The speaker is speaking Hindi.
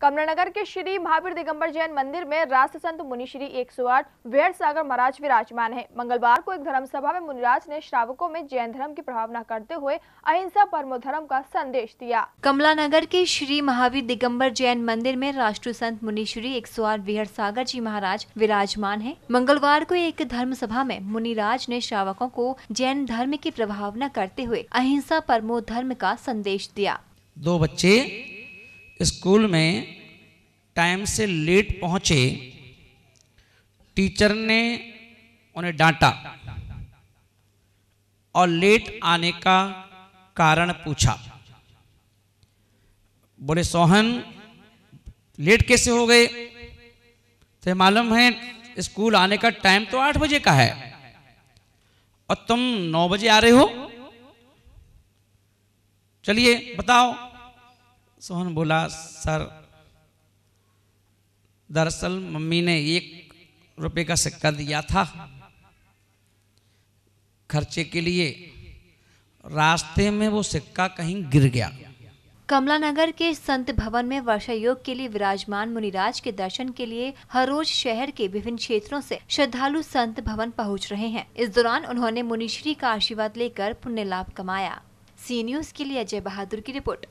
कमलानगर के श्री महावीर दिगंबर जैन मंदिर में राष्ट्र संत मुनिश्री 108 वेर सागर महाराज विराजमान है मंगलवार को एक धर्म सभा में मुनिराज ने श्रावकों में जैन धर्म की प्रभावना करते हुए अहिंसा परमो धर्म का संदेश दिया कमलानगर के श्री महावीर दिगंबर जैन मंदिर में राष्ट्र संत मुनिश्री 108 विहर सागर जी महाराज विराजमान है मंगलवार को एक धर्म सभा में मुनिराज ने श्रावकों को जैन धर्म की प्रभावना करते हुए अहिंसा परमो धर्म का संदेश दिया दो बच्चे स्कूल में टाइम से लेट पहुंचे टीचर ने उन्हें डांटा और लेट आने का कारण पूछा बोले सोहन लेट कैसे हो गए तो मालूम है स्कूल आने का टाइम तो आठ बजे का है और तुम नौ बजे आ रहे हो चलिए बताओ सोहन बोला सर दरअसल मम्मी ने एक रुपए का सिक्का दिया था खर्चे के लिए रास्ते में वो सिक्का कहीं गिर गया कमला नगर के संत भवन में वर्षा योग के लिए विराजमान मुनिराज के दर्शन के लिए हर रोज शहर के विभिन्न क्षेत्रों से श्रद्धालु संत भवन पहुंच रहे हैं इस दौरान उन्होंने मुनिश्री का आशीर्वाद लेकर पुण्य लाभ कमाया सी न्यूज के लिए अजय बहादुर की रिपोर्ट